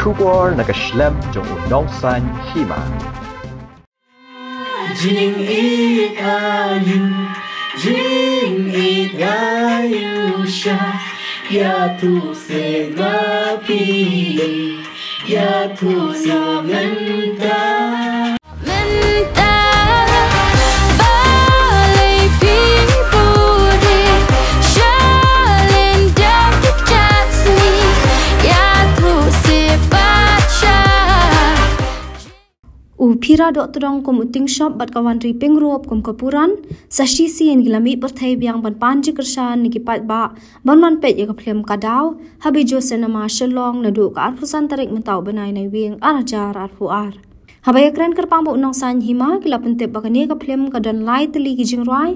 Kubor nakaslem trong udongsan hima. Jing it ayu, jing it ayu sha, ya tu se lapi, ya tu sa menta. Menta. phira do trong kom uting shop bat kawan ri ping ruop kom kapuran sashi si en gilami par thai biang ban pan ji krishan ki pat ba ban man pe ye khlem ka habi jo nama shalong na du ka ar phusan tarik mata banai nai wing arajar ar phu ar habai akran kar pang nong san hima ki la pun te ba kane ka khlem ka dan light li ki jing rai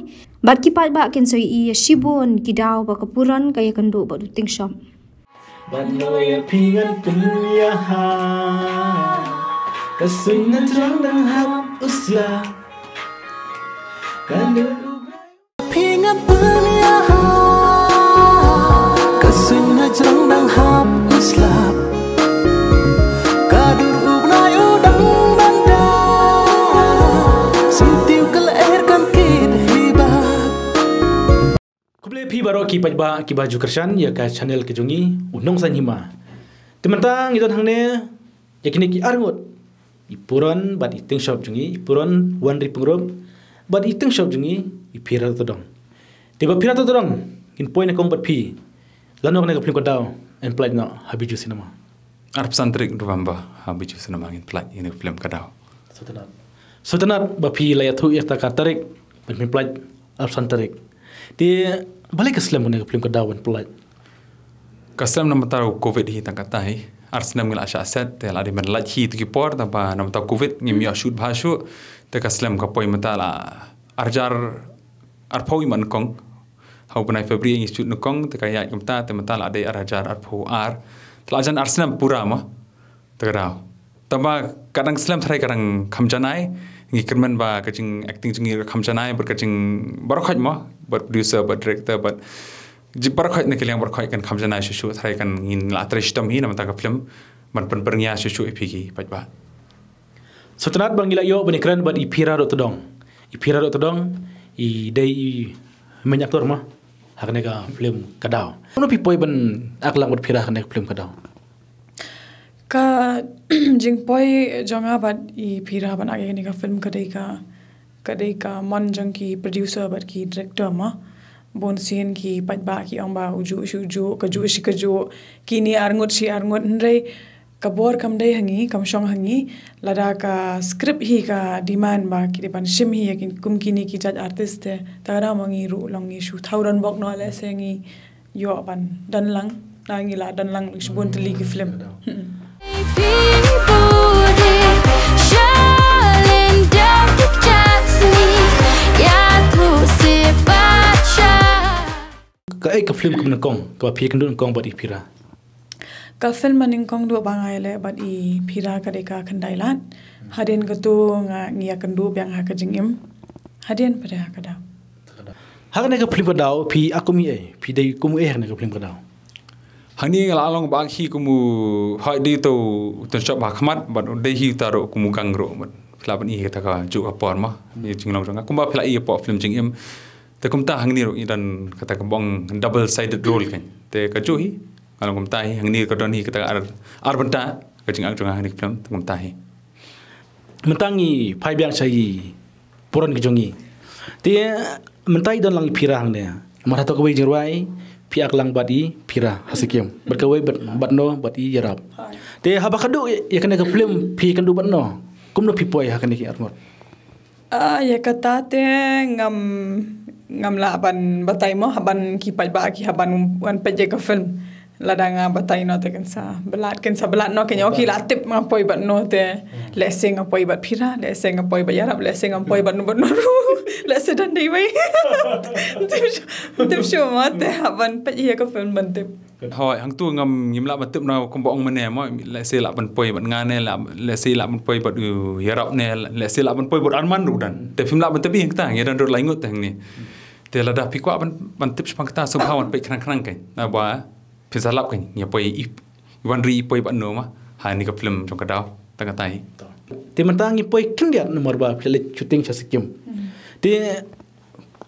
bat ki ba ken so i shibon ki dau ba kapuran ka ye kan do uting shop Bạn ơi, phi ngân tình Kesunnya terang dan hapus lah Kan dulu Pinga punya ha Kesunnya terang dan hapus lah baru ki pajba ki baju kersan ya ka channel kejungi undang unong sanhima temantang itu hangne yakini ki argot ipuran bat iteng shop jungi ipuran wan ri pengrom bat iteng shop jungi ipira to dong te ba pira to dong in point ekom bat pi lanok nega pling kodau en plat na habi ju cinema arp santrik rwamba habi ju cinema in plat ini film kadau sotanat sotanat ba pi la yathu ek ta kartarik bat min plat arp santrik te balik ke slam nega pling kodau en plat kaslam na mataru covid hi tangkatai arsenam ngil asha set te la di man la chi tu ki por ta pa nam ta covid ngim yo shoot bha shu te ka slam ka poi mata la arjar ar phoi man kong hau panai febri ngi shoot no kong te ka ya kum ta te mata la de arjar ar pho ar tla jan arsenam pura ma te rao ta ba kadang slam thrai kadang kham janai ngi kerman ba kaching acting jingi kham janai ber kaching barokhat ma ber producer ber director ber jipar khoy na kelang bar khoy kan kham jana shishu thrai kan in la trishtam hi namata ka film man pan pernya shishu ipi gi pat ba sutnat bangila yo bani kran bad ipira ro tudong ipira ro tudong i dei menyak tor ma hakne ka film kadaw no pi poi ban aklang bad phira hakne ka film kadaw ka jing poi jonga bad i phira bana ge ni ka film kadai ka kadai ka man jang ki producer bad ki director ma bon sin ki pat ba ki amba uju shu ju ka ju shi ka ju ki ni arngot shi arngot nre ka bor kam dai hangi kam shong hangi lada ka script hi ka demand ba ki ban shim hi yakin kum ki ni ki jat artist te tara mangi ru longi shu thauran bok no le sengi yo ban dan lang na ngi la dan lang shi bon tli ki film ka ek eh, film kum Kong, to phi kan dun kong bat ipira ka film man ning kong do banga le, bat i phira ka de ka khan dai lan haden ga tu nga ngia kan du bang ha ka jing im haden pare ha ka da ha ne ka film da o phi akumi e eh, phi dei kum e eh, ha ne ka film ka da hani ngala long bang hi kumu hai di to to shop ba khmat bat de hi taro kumu gangro bat phla ban i ta ka ju apor ma ni jing long jang kumba phla i apor film jing im tapi ta minta hang ni dan kata kau bong double sided role kan. Tapi kau cuci kalau kau minta hang ni kau doni kata ar ar benda kau jangan jangan hang ni film kau ta. hi. Mentangi pai biang cai puran kejungi. Tapi mentai dan lang pira hang dia. Marah tak kau bijir wai pihak lang badi pira hasikim berkawai bad bad no badi jarap. Tapi haba kado ya kena kau film pihak kado bad no. Kau mana pipoi hakan ni kau Ah, ya kata te ngam ngam lah ban batai mo haban kipal ba ki haban wan ke film ladang ah, batai no te kensa belat kensa belat no kenya oki la lah tip ma poi ba no te hmm. le sing poi ba pira le sing poi ba yarab le sing poi ba no no ru le se dan dei wei tip tip shu mo te haban pe film ban tip hỏi hàng tu ngầm nghiêm lại bật tượng nào không bỏng mình em mọi lại xe lại bật bơi bật ngang nè lại lại xe lại bật bơi bật ừ hiểu rõ nè lại xe lại bật bơi bật ăn mặn rồi đần để ừ. phim lại bật tiếp hiện ta nghe đần rồi lấy ngược thằng nè để ừ. là đáp quá bật bật tiếp sang ta số bao bật bơi khăng khăng cái là bà phim ra lại cái nhà bơi ivan ri bơi bật nữa mà hai này cái phim trong cái đó ta cái tai, thì mình ta nghe bơi kinh điển mở bà phim lại shooting cho sikim ừ. thì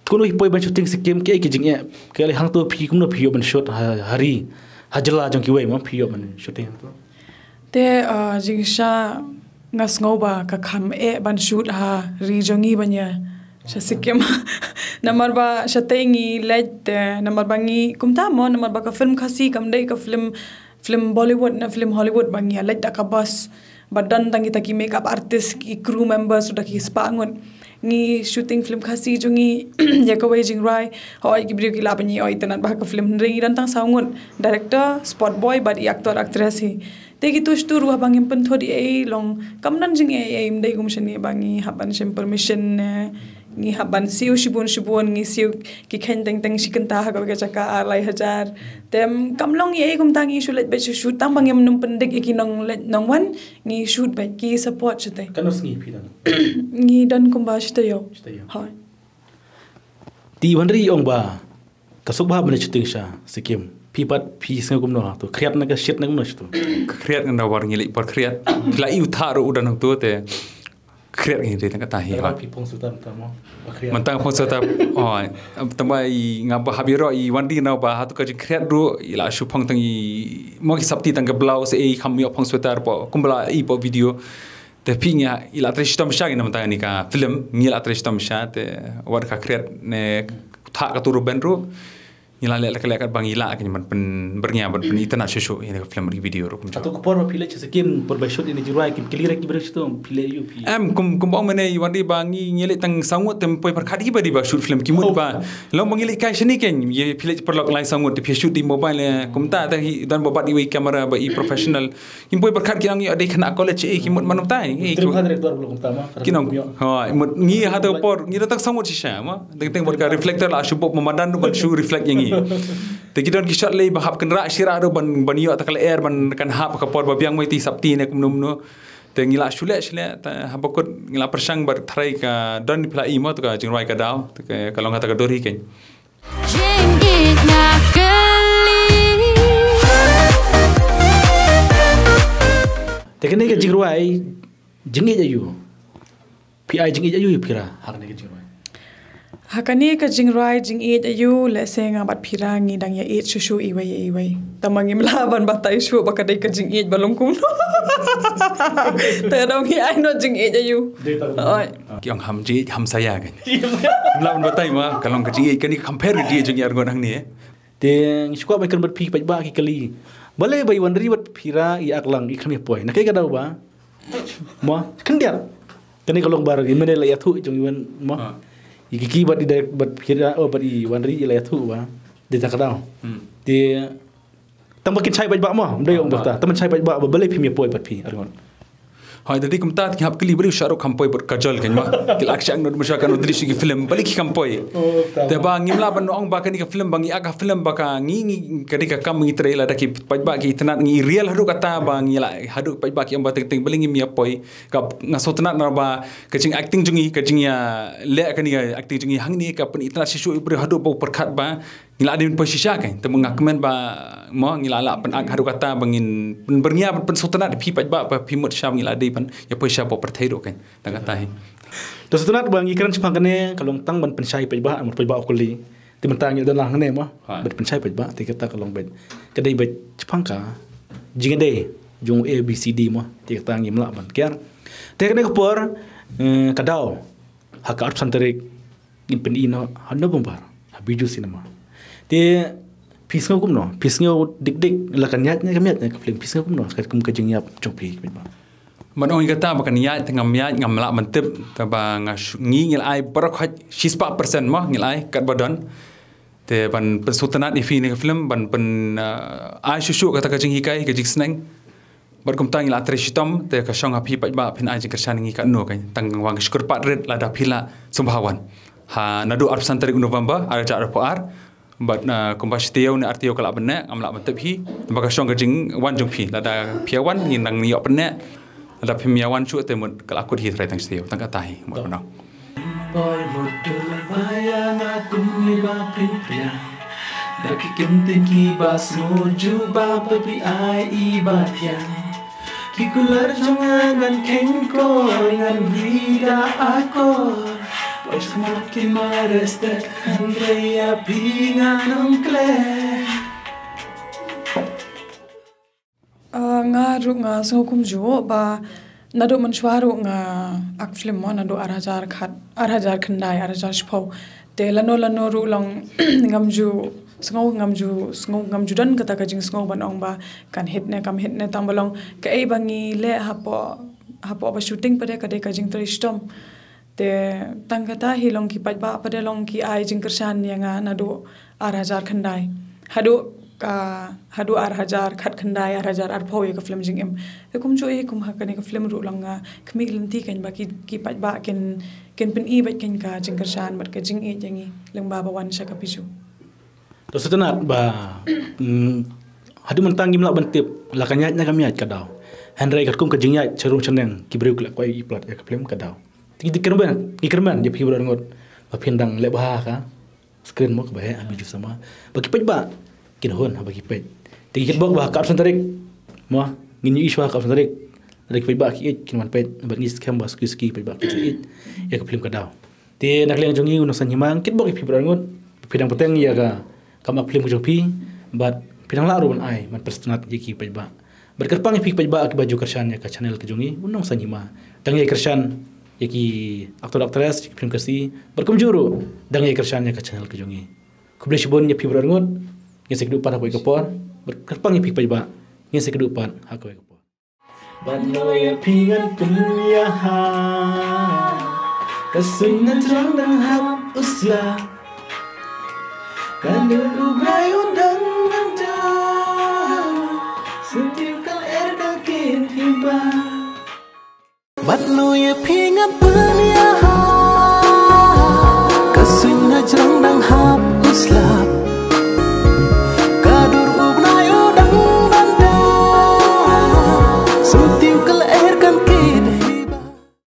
kuno hipoi ban shooting se kem ke ki jing ye ke le hang to phi kum no phi ban shot ha, hari hajla jong ki wei ma phi yo ban shooting to te uh, jing sha nga snoba ka kham e ban shoot ha ri jongi ban ye sha se kem namar ba sha te ngi le te namar ba ngi kum ta mo namar ba ka film khasi kam dei ka film film bollywood na film hollywood bangia le ta ka bas badan tangi taki makeup artist ki crew members da ki spangon mm ngi shooting film khasi jo ngi yakaw ei jing rai hoi ki bri ki la pani oi tanan ba ka film ringi ran tang saungun director spot boy but actor actress hi te ki tush tu ru bangi pun thodi ei long kamnan jing ei im dei gum bangi haban shem permission ne eh, ngi haban siu shibun shibun ngi siu ki khen teng teng shikan ta ha gobe chaka a lai hajar tem kamlong ye gum tang ngi shulet be shu tang bang yem num pendek ki nong let nong wan ngi shoot be ki support chite kan os ngi phi dan ngi dan kum ba shite yo shite yo ha ti wan ri ong ba ka suk ba ban chuting sha sikim phi pat phi sing gum no ha to khriat na ka shit na gum no shtu khriat na war ngi le par khriat la i utha ro udan tu te เครียดเองเลยตั้งแต่ตายเหรอพี่พงศุตัมตัมมันตั้งพงศุตัมอ๋อแต่ว่าอีงับฮับยี่รออีวันดีนับว่าฮัตุกจะเครียดรู้อีล่าชูพงตั้งอีมองสับตีตั้งกับเราเสียอีคำมีอพงศุตัมปอคุ้มเปล่าอีปอวิดีโอแต่พี่เนี่ยอีล่าตรีชตอมชาเกนมันตั้งนี่ก็ฟิล์มมีล่าตรีชตอมชาแต่วันข้าเครียดเนี่ยถ้ากระตุ้นรู้ ni la la kala kat bang ila ke man pen bernya ber ni tanak shosho ni ka film video ro Atau cha to ko por pile che sekim por ba shot ni jiro ai kim clear ki brish to pile yu pi am kum kum bang mane i wandi bangi ni ngele tang sangu tem poi par khadi ba di ba shoot film ki mut oh. ba lo mang ile ka shini ken ye pile che por lok lai sangu te shoot di mobile kum ta ta hi dan ba di wi camera ba i professional kim poi par khad ki ang i adik na kole che ki mut manu ta ni ki ha direct dor lo kum ta ma ki no ha mut ni ha to por ni ta sangu chi sha ma de teng bor ka reflector la shubok mo madan no ba shu reflect yang Tegi don kisah lagi bahap kenra syira tu ban ban iyo takal air ban kan hap kapur, babiang yang mesti sabti ne kumnu mnu. Tegi lah sulit sile ta habakut ngila persang bar thrai ka don pila imo tu ka jing rai ka dau tu ka kalong hata ka dori ken. Tegi ka jing rai jingi jayu. Pi jengi jingi jayu pira har ne ka jing hakani ka jing rai jing eat a you le seng abat pirangi dang ya eat shushu iway iway. iwe tamang im laban batai shu ba kadai ka jing eat balong kum tera ngi ai no jing eat a you oi ham ji ham sa ya ga im batai ma kalong ka jing eat kani compare di jing yar gonang ni eh. teng shu ka ba kan pi pa ba ki kali bale bai wan ri bat phira i ak lang i khami ya poi na kai ga da ba mo khandial kani kalong bar gi la ya thu iwan mo ha. I kiki buat di direct buat kira oh buat di wanri ialah tu ba. Di tak tahu. Di tambah kita cai baik ba mah. Mereka yang bertah. Tambah cai baik ba boleh pimi poi pat pi. Arigon. Hai tadi kum tat ki hab kli bari Shahrukh khampoi bar kajal kenwa. Ki lakshang nod musha kan udrishi ki film balik ki Tapi oh, Te ba ngimla ban ong ba kani ka film bangi agak film ba ni ngi ngi kari ka kam ngi trail ada ki tenat ngi real haduk kata ba ngi lah, haduk haru paj ba ki amba teng teng bali ngi mi apoi ka ngasotna na ba acting jungi kaching ya le kani acting jungi hang ni ka pen itna shishu ibri haru ba perkat bang ngila adin pasisha kai te mung akmen ba mo ngila la pen ak haru kata bangin pen bernia pen sotenat pi pa ba pi mut sham ngila adin pen ya posisi apa perthai kan kai ta kata hi to sotenat bang ikran chpa kane kalong tang ban pen shai pa ba mur pa ba okuli te mentang ngila dan lah ngane mo ha. ban pen shai pa ba kata kalong ben kedai ba chpa ka jinga de jung a b c d mo te kata ngim ban kian, te kene ko por eh, kadao hakar santarik in pen ino hanobumbar habiju sinema dia pisang aku mno, pisang aku dik dik la kan nyat nyat kemiat ke fling pisang aku mno, sekali kum kajing nyap copi kemiat. Man ong kata bakan nyat tengah miat ngam lak mentip, taba ngas ngi ngil ai parok hat sispa persen mah ngil ai kat badan. Te ban pesutanat ifi ni ke film ban pen eh, ai susu kata kajing hikai kajing seneng. Bar kum tang ila tre sitom te ka shong api pat ba pin ai jingkar shan ngi kat no kan tang wang syukur pat red la da pila sumbahawan. Ha nadu arsan tarik November ada jak ar but na uh, kumpas tiaw ni artiyo kalak benne am lak mentep hi baka shong gajing wan jung pi lada pia wan ni nang niok benne lada ada mia wan chu temut kalak kut hi tray tang tiaw tang ka tai mo kono boy mutu maya na tum ni ba pin pia dak kim te ki ba so ju ba pa pi ai i ba pia ki kular jung ngan keng ko ngan vida ako Oes nac i mae'r ystyr yn rei a pyn a'n ymgle. Nga rwng a sgwcwm jw, ba nadw mae'n siwa rwng a ac ffilm o nadw ar hajar cyndai, ar hajar sipaw. De lano lano rwng lang ngam jw, sgwcwm ngam jw, sgwcwm ngam jw dan gyda gajing sgwcwm ba'n ong ba kan hitne, kam hitne tam balong. Ka ei bangi le hapo, hapo ba shooting pa de kade gajing terishtom. Nga rwng a sgwcwm jw, ba nadw mae'n siwa rwng a ac ffilm o nadw ar hajar cyndai, ar hajar sipaw te tangkata hi longki pajba pada longki ai jingkersan yang nadu arhajar khandai hadu ka hadu arhajar khat khandai arhajar arphau ye ka film jing em e kum chu e kum ha ka film ru langa khmi glanti kan baki ki pajba ken ken pen i bet ken ka jingkersan mat ka jing e jingi lang baba wan sha mm, ka pisu to setana ba hadu mentang gimla bentip lakanya nya kami ajkadau Henry, kat kum kejengnya cerum cerneng kibriuk lekoi iplat ya e kepelim kadau. Tinggi di kerban, di kerban dia pergi berada dengan Bapak hendang lebah ha Screen mo kebaya habis jus sama Bagi pej ba Kena hon ha bagi pej Tinggi kerbok ba kap sen tarik Ma Nginyu ish ba kap sen tarik Tarik pej ba ki it kena man pej Bagi ngis kem ba suki suki pej ba ki it Ya kepilim kadao Ti nak liang jongi unang san himang Kit bok ipi berada dengan Pidang peteng ya ka Kamak pilim kujok pi Bat Pidang laru man ai Man persetunat ya ki pej ba Berkerpang ipi pej ba ke baju kersan ya ka channel kejongi Unang san himang Tengah kersan یکی اکتور اکترس یکی فلم کسی برکم جورو دنگ یک رشان یک چنل کجونی کبلی شبون یک پیبر رنگون یک سکدو پر حقوی کپور برکرپنگ یک پیک پجبا یک سکدو پر حقوی کپور بندو یک پیگن پلیا ها کسن نترون دن حب اسلا کندر رو برایون